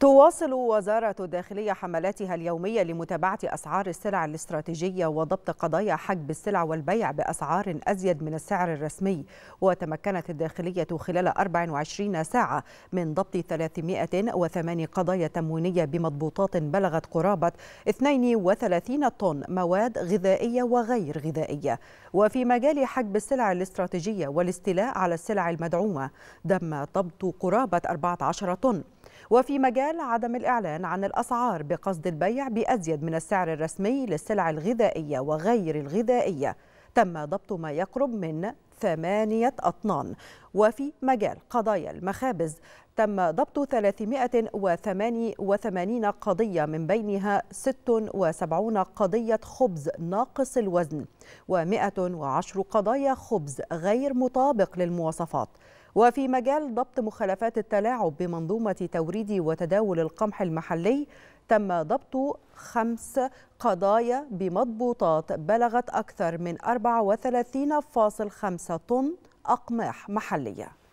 تواصل وزارة الداخلية حملاتها اليومية لمتابعة أسعار السلع الاستراتيجية وضبط قضايا حجب السلع والبيع بأسعار أزيد من السعر الرسمي وتمكنت الداخلية خلال 24 ساعة من ضبط 308 قضايا تموينية بمضبوطات بلغت قرابة 32 طن مواد غذائية وغير غذائية وفي مجال حجب السلع الاستراتيجية والاستيلاء على السلع المدعومة تم ضبط قرابة 14 طن وفي مجال عدم الإعلان عن الأسعار بقصد البيع بأزيد من السعر الرسمي للسلع الغذائية وغير الغذائية تم ضبط ما يقرب من ثمانية أطنان وفي مجال قضايا المخابز تم ضبط 388 قضية من بينها 76 قضية خبز ناقص الوزن و110 قضايا خبز غير مطابق للمواصفات وفي مجال ضبط مخالفات التلاعب بمنظومة توريد وتداول القمح المحلي تم ضبط خمس قضايا بمضبوطات بلغت أكثر من 34.5 طن أقماح محلية